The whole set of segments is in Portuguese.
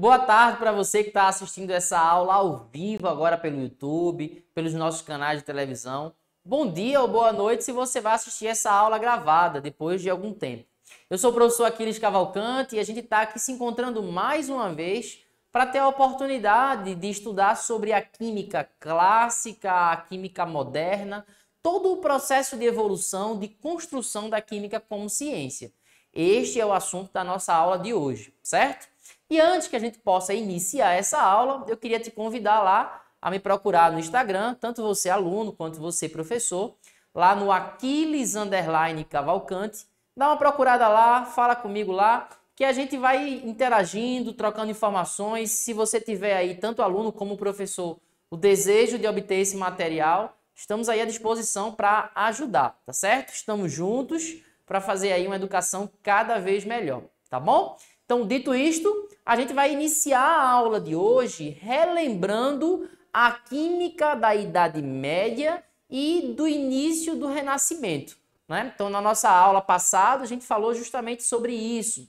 Boa tarde para você que está assistindo essa aula ao vivo agora pelo YouTube, pelos nossos canais de televisão. Bom dia ou boa noite se você vai assistir essa aula gravada depois de algum tempo. Eu sou o professor Aquiles Cavalcante e a gente está aqui se encontrando mais uma vez para ter a oportunidade de estudar sobre a química clássica, a química moderna, todo o processo de evolução, de construção da química como ciência. Este é o assunto da nossa aula de hoje, certo? E antes que a gente possa iniciar essa aula, eu queria te convidar lá a me procurar no Instagram, tanto você aluno quanto você professor, lá no Aquiles Underline Cavalcante. Dá uma procurada lá, fala comigo lá, que a gente vai interagindo, trocando informações. Se você tiver aí, tanto aluno como professor, o desejo de obter esse material, estamos aí à disposição para ajudar, tá certo? Estamos juntos para fazer aí uma educação cada vez melhor, tá bom? Então, dito isto, a gente vai iniciar a aula de hoje relembrando a química da Idade Média e do início do Renascimento. Né? Então, na nossa aula passada, a gente falou justamente sobre isso.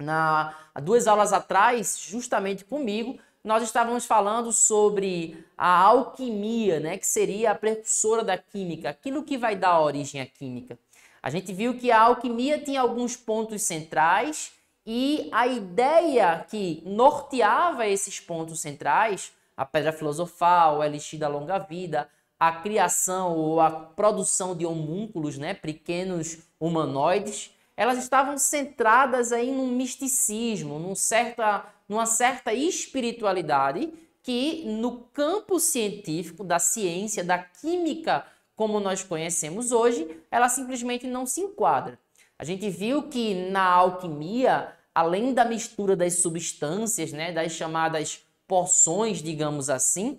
Na, duas aulas atrás, justamente comigo, nós estávamos falando sobre a alquimia, né, que seria a precursora da química, aquilo que vai dar origem à química. A gente viu que a alquimia tinha alguns pontos centrais e a ideia que norteava esses pontos centrais, a pedra filosofal, o elixir da longa vida, a criação ou a produção de homúnculos, né, pequenos humanoides, elas estavam centradas aí num misticismo, num certa, numa certa espiritualidade que no campo científico da ciência, da química como nós conhecemos hoje, ela simplesmente não se enquadra. A gente viu que na alquimia além da mistura das substâncias, né, das chamadas porções, digamos assim,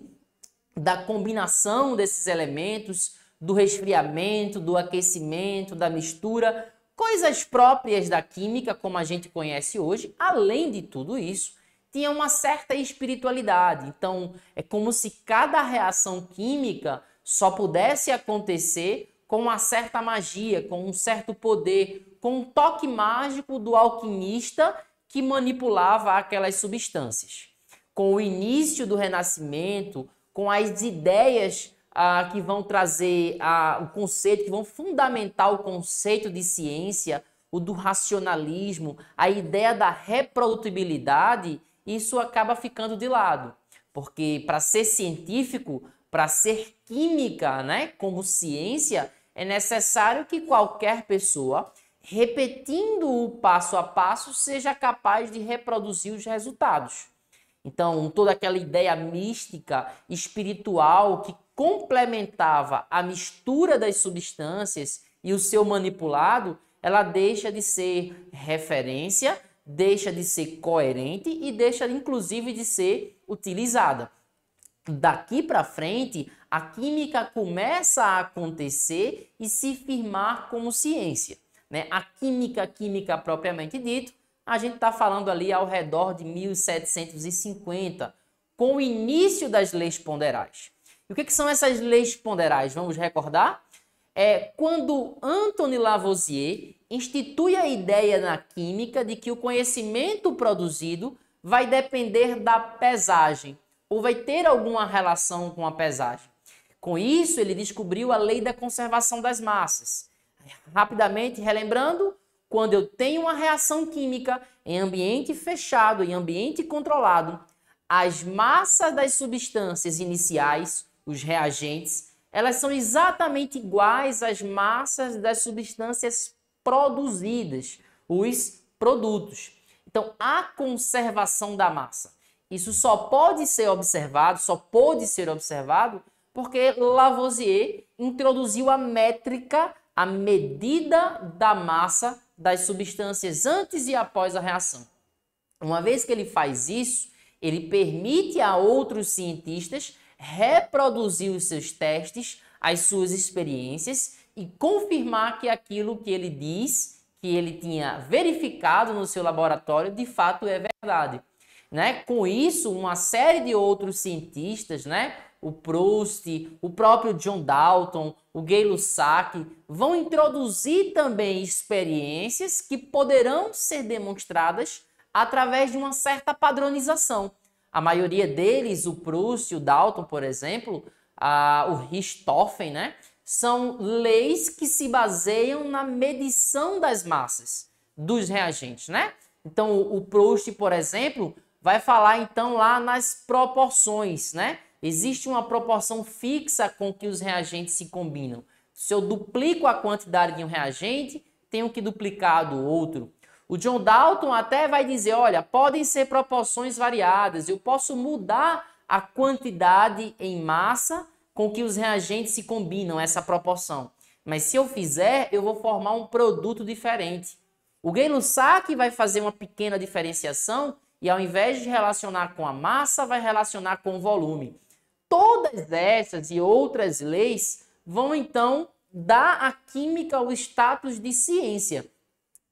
da combinação desses elementos, do resfriamento, do aquecimento, da mistura, coisas próprias da química como a gente conhece hoje, além de tudo isso, tinha uma certa espiritualidade. Então, é como se cada reação química só pudesse acontecer com uma certa magia, com um certo poder, com um toque mágico do alquimista que manipulava aquelas substâncias. Com o início do Renascimento, com as ideias ah, que vão trazer ah, o conceito, que vão fundamentar o conceito de ciência, o do racionalismo, a ideia da reprodutibilidade, isso acaba ficando de lado. Porque para ser científico, para ser química, né, como ciência, é necessário que qualquer pessoa repetindo o passo a passo, seja capaz de reproduzir os resultados. Então, toda aquela ideia mística, espiritual, que complementava a mistura das substâncias e o seu manipulado, ela deixa de ser referência, deixa de ser coerente e deixa, inclusive, de ser utilizada. Daqui para frente, a química começa a acontecer e se firmar como ciência né, a química química propriamente dito, a gente está falando ali ao redor de 1750, com o início das leis ponderais. E o que, que são essas leis ponderais? Vamos recordar? É quando Anthony Lavoisier institui a ideia na química de que o conhecimento produzido vai depender da pesagem, ou vai ter alguma relação com a pesagem. Com isso, ele descobriu a lei da conservação das massas. Rapidamente relembrando, quando eu tenho uma reação química em ambiente fechado, em ambiente controlado, as massas das substâncias iniciais, os reagentes, elas são exatamente iguais às massas das substâncias produzidas, os produtos. Então, a conservação da massa. Isso só pode ser observado, só pôde ser observado, porque Lavoisier introduziu a métrica a medida da massa das substâncias antes e após a reação. Uma vez que ele faz isso, ele permite a outros cientistas reproduzir os seus testes, as suas experiências e confirmar que aquilo que ele diz, que ele tinha verificado no seu laboratório, de fato é verdade. Né? Com isso, uma série de outros cientistas, né, o Proust, o próprio John Dalton, o Gay Lussac, vão introduzir também experiências que poderão ser demonstradas através de uma certa padronização. A maioria deles, o Proust, o Dalton, por exemplo, a, o Richthofen, né, são leis que se baseiam na medição das massas dos reagentes, né? Então, o Proust, por exemplo, vai falar então lá nas proporções, né? Existe uma proporção fixa com que os reagentes se combinam. Se eu duplico a quantidade de um reagente, tenho que duplicar do outro. O John Dalton até vai dizer, olha, podem ser proporções variadas. Eu posso mudar a quantidade em massa com que os reagentes se combinam, essa proporção. Mas se eu fizer, eu vou formar um produto diferente. O Gay-Lussac vai fazer uma pequena diferenciação e ao invés de relacionar com a massa, vai relacionar com o volume. Todas essas e outras leis vão então dar à química o status de ciência.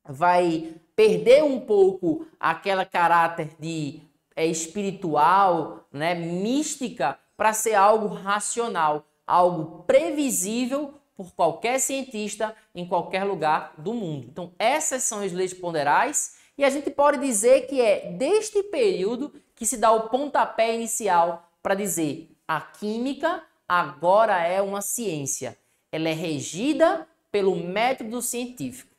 Vai perder um pouco aquela caráter de é, espiritual, né, mística, para ser algo racional, algo previsível por qualquer cientista em qualquer lugar do mundo. Então, essas são as leis ponderais e a gente pode dizer que é deste período que se dá o pontapé inicial para dizer a química agora é uma ciência. Ela é regida pelo método científico.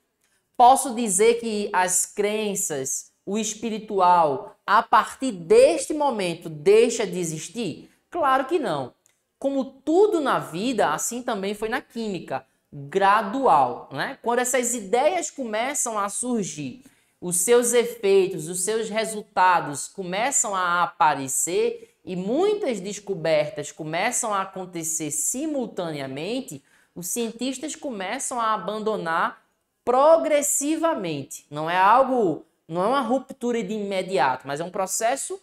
Posso dizer que as crenças, o espiritual, a partir deste momento deixa de existir? Claro que não. Como tudo na vida, assim também foi na química, gradual, né? Quando essas ideias começam a surgir os seus efeitos, os seus resultados começam a aparecer e muitas descobertas começam a acontecer simultaneamente, os cientistas começam a abandonar progressivamente. Não é algo, não é uma ruptura de imediato, mas é um processo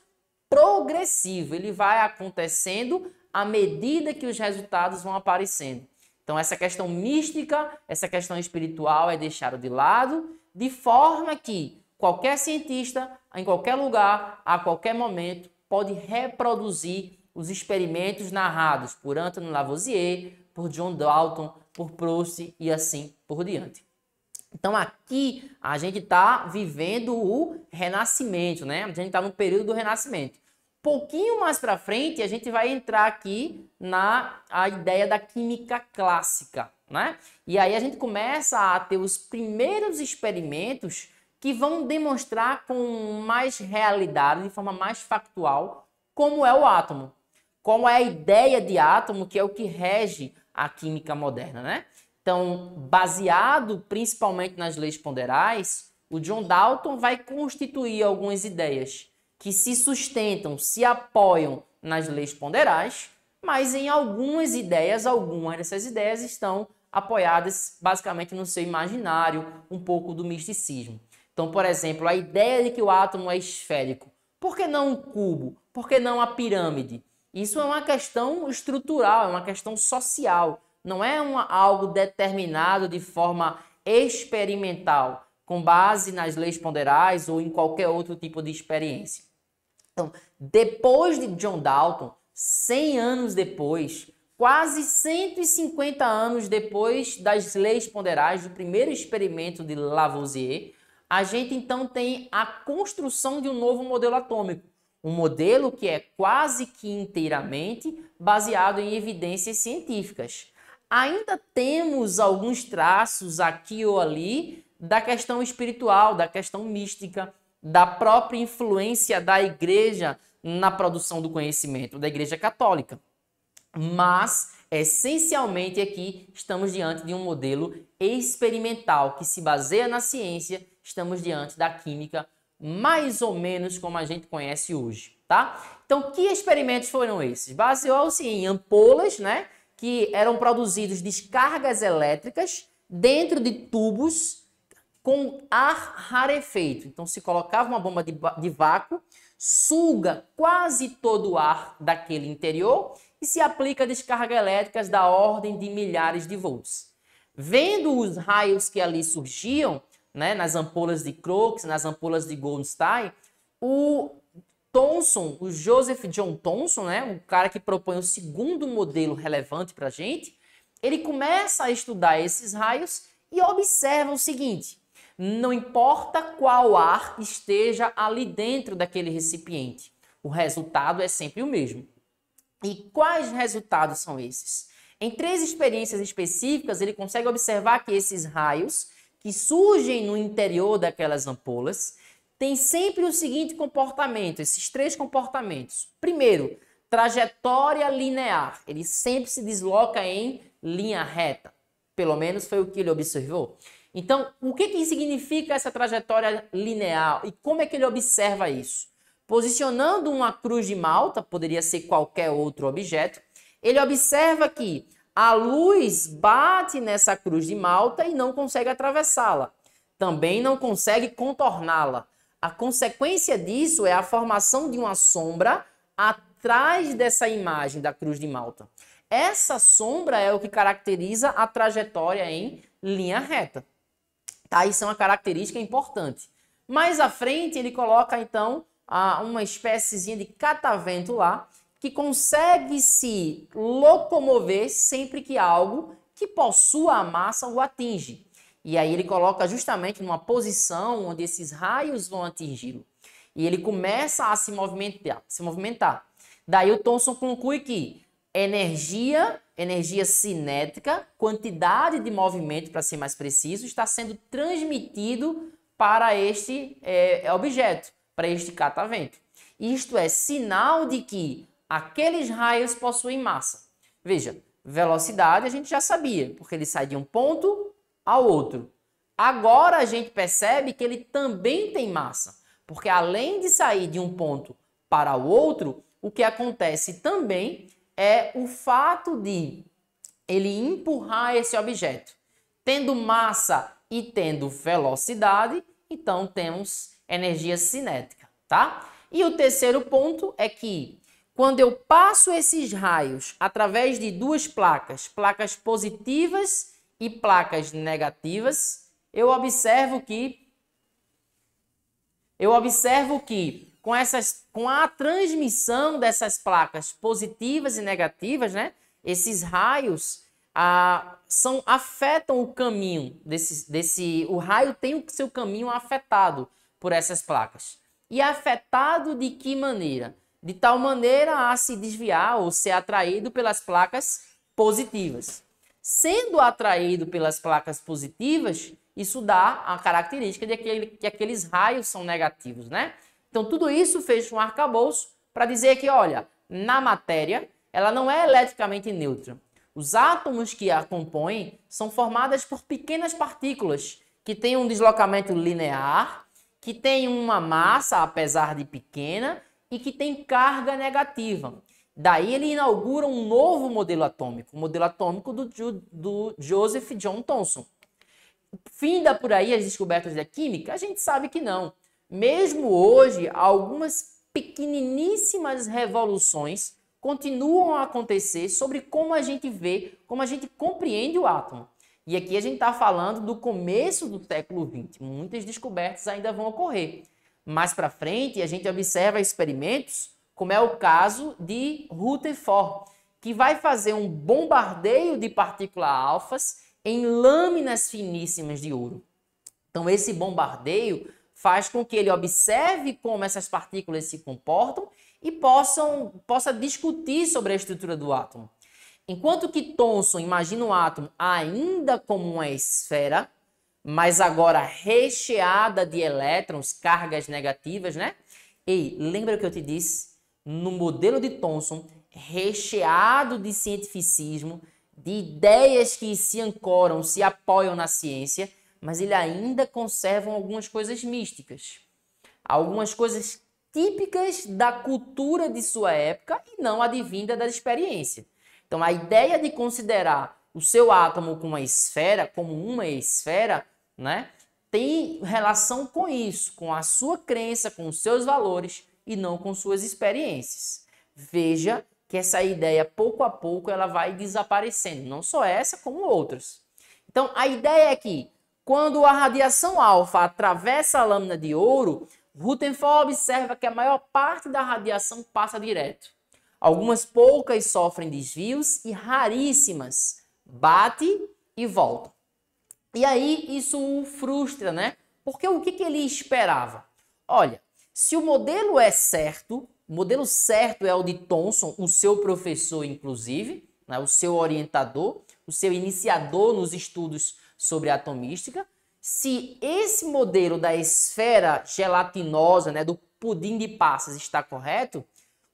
progressivo. Ele vai acontecendo à medida que os resultados vão aparecendo. Então essa questão mística, essa questão espiritual é deixada de lado de forma que qualquer cientista, em qualquer lugar, a qualquer momento, pode reproduzir os experimentos narrados por Antoine Lavoisier, por John Dalton, por Proust e assim por diante. Então aqui a gente está vivendo o renascimento, né? A gente está no período do renascimento. Pouquinho mais para frente a gente vai entrar aqui na a ideia da química clássica. Né? E aí a gente começa a ter os primeiros experimentos que vão demonstrar com mais realidade, de forma mais factual, como é o átomo. Qual é a ideia de átomo que é o que rege a química moderna, né? Então, baseado principalmente nas leis ponderais, o John Dalton vai constituir algumas ideias que se sustentam, se apoiam nas leis ponderais, mas em algumas ideias, algumas dessas ideias estão apoiadas basicamente no seu imaginário, um pouco do misticismo. Então, por exemplo, a ideia de que o átomo é esférico. Por que não um cubo? Por que não a pirâmide? Isso é uma questão estrutural, é uma questão social. Não é uma, algo determinado de forma experimental, com base nas leis ponderais ou em qualquer outro tipo de experiência. Então, depois de John Dalton, 100 anos depois, Quase 150 anos depois das leis ponderais do primeiro experimento de Lavoisier, a gente então tem a construção de um novo modelo atômico, um modelo que é quase que inteiramente baseado em evidências científicas. Ainda temos alguns traços aqui ou ali da questão espiritual, da questão mística, da própria influência da igreja na produção do conhecimento da igreja católica mas essencialmente aqui estamos diante de um modelo experimental que se baseia na ciência, estamos diante da química mais ou menos como a gente conhece hoje, tá? Então, que experimentos foram esses? Baseou-se em ampolas, né, que eram produzidos descargas elétricas dentro de tubos com ar rarefeito. Então, se colocava uma bomba de, de vácuo, suga quase todo o ar daquele interior e se aplica descargas elétricas da ordem de milhares de volts. Vendo os raios que ali surgiam, né, nas ampolas de Crookes, nas ampolas de Goldstein, o Thomson, o Joseph John Thomson, né, o cara que propõe o segundo modelo relevante para a gente, ele começa a estudar esses raios e observa o seguinte: não importa qual ar esteja ali dentro daquele recipiente, o resultado é sempre o mesmo. E quais resultados são esses? Em três experiências específicas, ele consegue observar que esses raios que surgem no interior daquelas ampolas têm sempre o seguinte comportamento, esses três comportamentos. Primeiro, trajetória linear. Ele sempre se desloca em linha reta. Pelo menos foi o que ele observou. Então, o que, que significa essa trajetória linear e como é que ele observa isso? Posicionando uma cruz de malta, poderia ser qualquer outro objeto, ele observa que a luz bate nessa cruz de malta e não consegue atravessá-la. Também não consegue contorná-la. A consequência disso é a formação de uma sombra atrás dessa imagem da cruz de malta. Essa sombra é o que caracteriza a trajetória em linha reta. Tá? Isso é uma característica importante. Mais à frente, ele coloca então uma espéciezinha de catavento lá que consegue se locomover sempre que algo que possua a massa o atinge. E aí ele coloca justamente numa posição onde esses raios vão atingi-lo. E ele começa a se movimentar, se movimentar. Daí o Thomson conclui que energia, energia cinética, quantidade de movimento, para ser mais preciso, está sendo transmitido para este é, objeto para este catavento. Tá Isto é sinal de que aqueles raios possuem massa. Veja, velocidade a gente já sabia, porque ele sai de um ponto ao outro. Agora a gente percebe que ele também tem massa, porque além de sair de um ponto para o outro, o que acontece também é o fato de ele empurrar esse objeto. Tendo massa e tendo velocidade, então temos energia cinética, tá? E o terceiro ponto é que quando eu passo esses raios através de duas placas, placas positivas e placas negativas, eu observo que eu observo que com essas com a transmissão dessas placas positivas e negativas, né? Esses raios são afetam o caminho desse, desse o raio tem o seu caminho afetado por essas placas. E é afetado de que maneira? De tal maneira a se desviar ou ser atraído pelas placas positivas. Sendo atraído pelas placas positivas, isso dá a característica de aquele, que aqueles raios são negativos, né? Então, tudo isso fez um arcabouço para dizer que, olha, na matéria, ela não é eletricamente neutra. Os átomos que a compõem são formadas por pequenas partículas que têm um deslocamento linear que tem uma massa, apesar de pequena, e que tem carga negativa. Daí ele inaugura um novo modelo atômico, o modelo atômico do, do Joseph John Thomson. Finda por aí as descobertas da química? A gente sabe que não. Mesmo hoje, algumas pequeniníssimas revoluções continuam a acontecer sobre como a gente vê, como a gente compreende o átomo. E aqui a gente está falando do começo do século XX. Muitas descobertas ainda vão ocorrer. Mais para frente, a gente observa experimentos, como é o caso de Rutherford, que vai fazer um bombardeio de partículas alfas em lâminas finíssimas de ouro. Então, esse bombardeio faz com que ele observe como essas partículas se comportam e possam, possa discutir sobre a estrutura do átomo. Enquanto que Thomson imagina o átomo ainda como uma esfera, mas agora recheada de elétrons, cargas negativas, né? Ei, lembra o que eu te disse? No modelo de Thomson, recheado de cientificismo, de ideias que se ancoram, se apoiam na ciência, mas ele ainda conserva algumas coisas místicas, algumas coisas típicas da cultura de sua época e não advinda da experiência. Então, a ideia de considerar o seu átomo como uma esfera, como uma esfera, né, tem relação com isso, com a sua crença, com os seus valores e não com suas experiências. Veja que essa ideia, pouco a pouco, ela vai desaparecendo, não só essa, como outras. Então, a ideia é que quando a radiação alfa atravessa a lâmina de ouro, Rutherford observa que a maior parte da radiação passa direto. Algumas poucas sofrem desvios e raríssimas bate e volta. E aí isso o frustra, né? Porque o que, que ele esperava? Olha, se o modelo é certo, o modelo certo é o de Thomson, o seu professor, inclusive, né? o seu orientador, o seu iniciador nos estudos sobre atomística. Se esse modelo da esfera gelatinosa, né, do pudim de passas, está correto,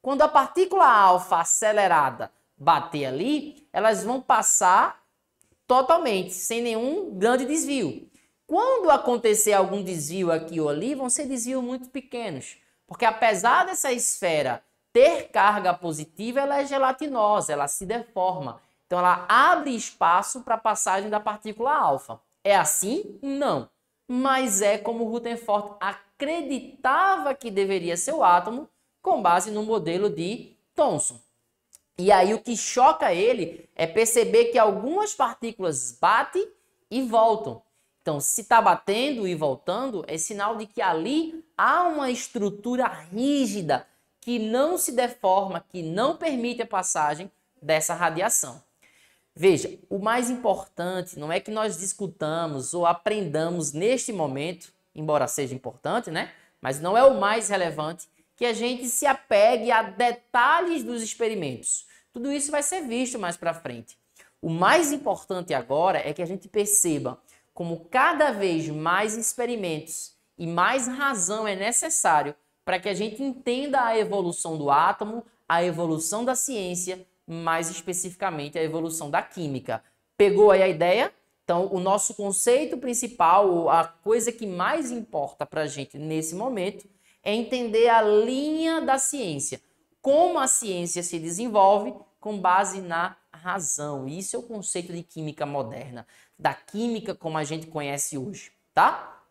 quando a partícula alfa acelerada bater ali, elas vão passar totalmente, sem nenhum grande desvio. Quando acontecer algum desvio aqui ou ali, vão ser desvios muito pequenos, porque apesar dessa esfera ter carga positiva, ela é gelatinosa, ela se deforma. Então ela abre espaço para a passagem da partícula alfa. É assim? Não. Mas é como Rutherford acreditava que deveria ser o átomo com base no modelo de Thomson. E aí o que choca ele é perceber que algumas partículas batem e voltam. Então, se está batendo e voltando, é sinal de que ali há uma estrutura rígida que não se deforma, que não permite a passagem dessa radiação. Veja, o mais importante não é que nós discutamos ou aprendamos neste momento, embora seja importante, né? Mas não é o mais relevante que a gente se apegue a detalhes dos experimentos. Tudo isso vai ser visto mais para frente. O mais importante agora é que a gente perceba como cada vez mais experimentos e mais razão é necessário para que a gente entenda a evolução do átomo, a evolução da ciência, mais especificamente a evolução da química. Pegou aí a ideia? Então, o nosso conceito principal, a coisa que mais importa para a gente nesse momento, é entender a linha da ciência, como a ciência se desenvolve com base na razão. isso é o conceito de química moderna, da química como a gente conhece hoje, tá?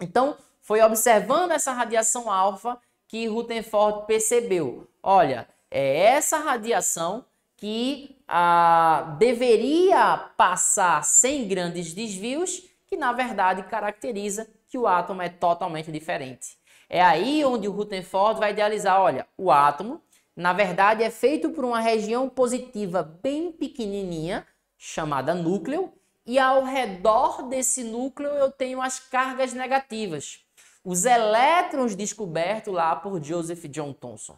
Então, foi observando essa radiação alfa que Rutherford percebeu. Olha, é essa radiação que ah, deveria passar sem grandes desvios, que na verdade caracteriza que o átomo é totalmente diferente. É aí onde o Rutherford vai idealizar, olha, o átomo, na verdade, é feito por uma região positiva bem pequenininha, chamada núcleo, e ao redor desse núcleo eu tenho as cargas negativas, os elétrons descobertos lá por Joseph John Thomson.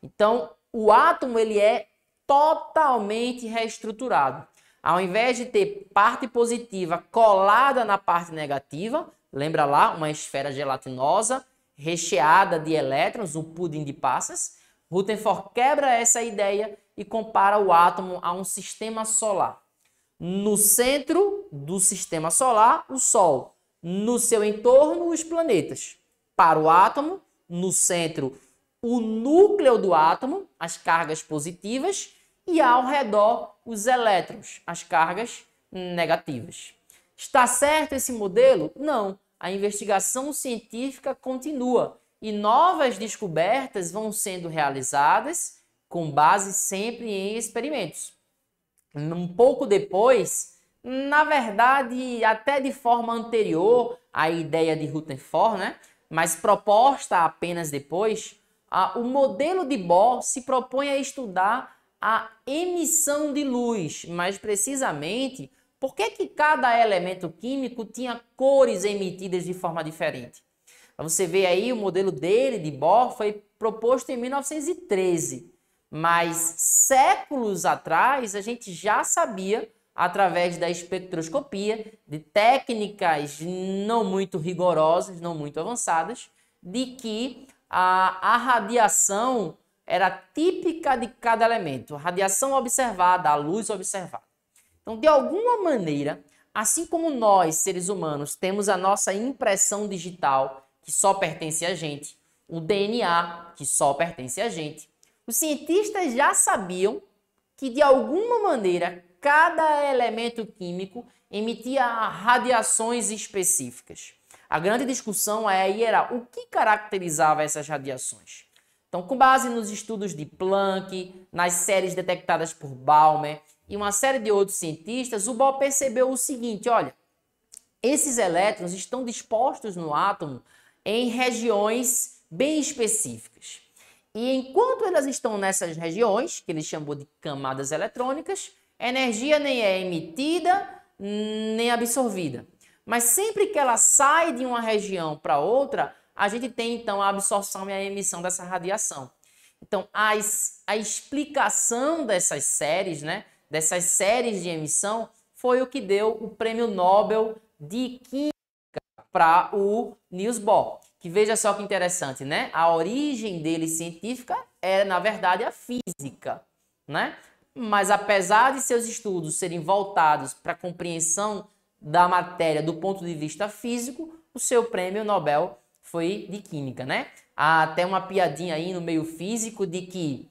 Então, o átomo ele é totalmente reestruturado. Ao invés de ter parte positiva colada na parte negativa, lembra lá, uma esfera gelatinosa, recheada de elétrons, o pudim de passas, Rutherford quebra essa ideia e compara o átomo a um sistema solar. No centro do sistema solar, o Sol. No seu entorno, os planetas. Para o átomo, no centro, o núcleo do átomo, as cargas positivas, e ao redor, os elétrons, as cargas negativas. Está certo esse modelo? Não a investigação científica continua e novas descobertas vão sendo realizadas com base sempre em experimentos. Um pouco depois, na verdade, até de forma anterior à ideia de Rutherford, né? mas proposta apenas depois, a, o modelo de Bohr se propõe a estudar a emissão de luz, mais precisamente por que, que cada elemento químico tinha cores emitidas de forma diferente? Você vê aí o modelo dele, de Bohr, foi proposto em 1913. Mas séculos atrás, a gente já sabia, através da espectroscopia, de técnicas não muito rigorosas, não muito avançadas, de que a, a radiação era típica de cada elemento. A radiação observada, a luz observada. Então, de alguma maneira, assim como nós, seres humanos, temos a nossa impressão digital, que só pertence a gente, o DNA, que só pertence a gente, os cientistas já sabiam que, de alguma maneira, cada elemento químico emitia radiações específicas. A grande discussão aí é, era o que caracterizava essas radiações. Então, com base nos estudos de Planck, nas séries detectadas por Balmer e uma série de outros cientistas, o Bohr percebeu o seguinte: olha, esses elétrons estão dispostos no átomo em regiões bem específicas. E enquanto elas estão nessas regiões, que ele chamou de camadas eletrônicas, energia nem é emitida nem absorvida. Mas sempre que ela sai de uma região para outra, a gente tem então a absorção e a emissão dessa radiação. Então, a, a explicação dessas séries, né? dessas séries de emissão, foi o que deu o prêmio Nobel de Química para o Niels Bohr. Que veja só que interessante, né? A origem dele científica era, na verdade, a física, né? Mas apesar de seus estudos serem voltados para a compreensão da matéria do ponto de vista físico, o seu prêmio Nobel foi de química, né? Há até uma piadinha aí no meio físico de que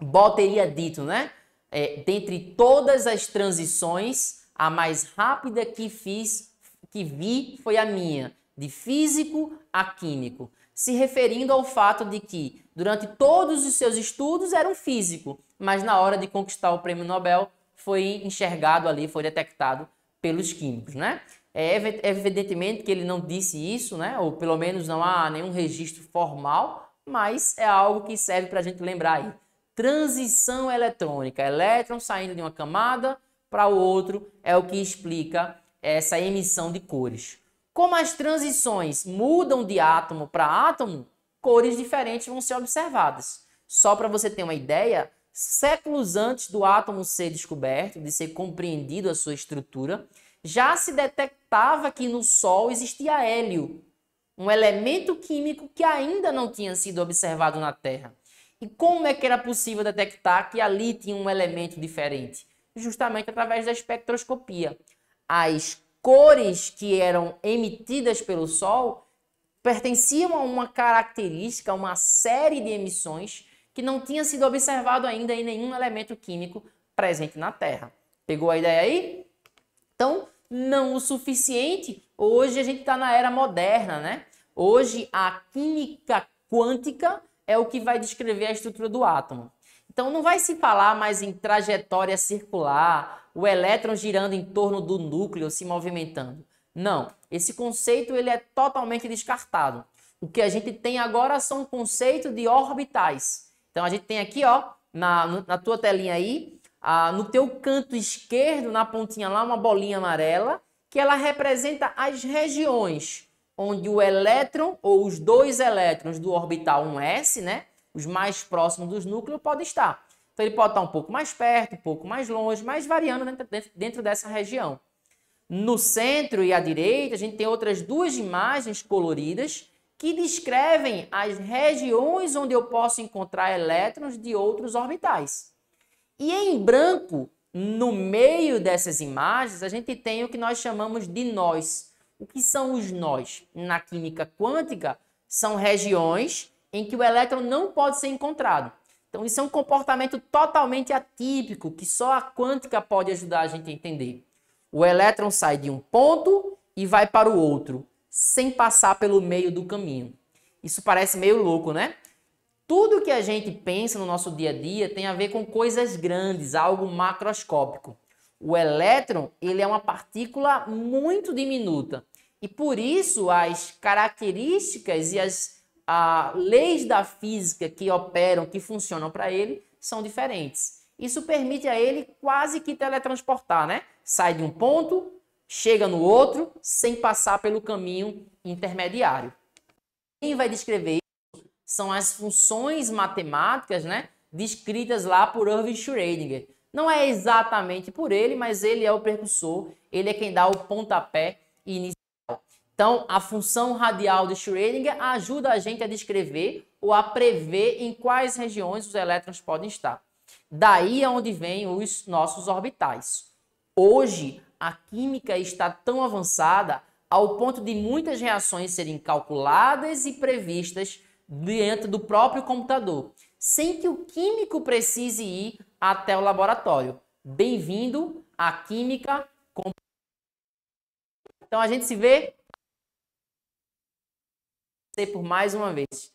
Bohr teria dito, né? é, dentre todas as transições, a mais rápida que fiz, que vi, foi a minha, de físico a químico, se referindo ao fato de que, durante todos os seus estudos, era um físico, mas na hora de conquistar o prêmio Nobel, foi enxergado ali, foi detectado pelos químicos, né? É evidentemente que ele não disse isso, né? Ou pelo menos não há nenhum registro formal, mas é algo que serve para a gente lembrar aí transição eletrônica. Elétron saindo de uma camada para o outro é o que explica essa emissão de cores. Como as transições mudam de átomo para átomo, cores diferentes vão ser observadas. Só para você ter uma ideia, séculos antes do átomo ser descoberto, de ser compreendido a sua estrutura, já se detectava que no Sol existia hélio, um elemento químico que ainda não tinha sido observado na Terra. E como é que era possível detectar que ali tinha um elemento diferente? Justamente através da espectroscopia. As cores que eram emitidas pelo Sol pertenciam a uma característica, a uma série de emissões que não tinha sido observado ainda em nenhum elemento químico presente na Terra. Pegou a ideia aí? Então, não o suficiente. Hoje a gente está na era moderna, né? Hoje a química quântica é o que vai descrever a estrutura do átomo. Então não vai se falar mais em trajetória circular, o elétron girando em torno do núcleo, se movimentando. Não, esse conceito ele é totalmente descartado. O que a gente tem agora são o conceito de orbitais. Então a gente tem aqui, ó, na, na tua telinha aí, no teu canto esquerdo, na pontinha lá, uma bolinha amarela, que ela representa as regiões onde o elétron ou os dois elétrons do orbital 1s, né, os mais próximos dos núcleos, podem estar. Então ele pode estar um pouco mais perto, um pouco mais longe, mas variando dentro, dentro, dentro dessa região. No centro e à direita, a gente tem outras duas imagens coloridas que descrevem as regiões onde eu posso encontrar elétrons de outros orbitais. E em branco, no meio dessas imagens, a gente tem o que nós chamamos de nós o que são os nós? Na química quântica, são regiões em que o elétron não pode ser encontrado. Então, isso é um comportamento totalmente atípico que só a quântica pode ajudar a gente a entender. O elétron sai de um ponto e vai para o outro, sem passar pelo meio do caminho. Isso parece meio louco, né? Tudo que a gente pensa no nosso dia a dia tem a ver com coisas grandes, algo macroscópico. O elétron, ele é uma partícula muito diminuta, e por isso as características e as a, leis da física que operam, que funcionam para ele, são diferentes. Isso permite a ele quase que teletransportar, né? Sai de um ponto, chega no outro, sem passar pelo caminho intermediário. Quem vai descrever isso são as funções matemáticas, né? Descritas lá por Irving Schrödinger. Não é exatamente por ele, mas ele é o precursor, ele é quem dá o pontapé inicial. Então, a função radial de Schrödinger ajuda a gente a descrever ou a prever em quais regiões os elétrons podem estar. Daí é onde vêm os nossos orbitais. Hoje, a química está tão avançada ao ponto de muitas reações serem calculadas e previstas dentro do próprio computador, sem que o químico precise ir até o laboratório. Bem-vindo à química. Então a gente se vê por mais uma vez.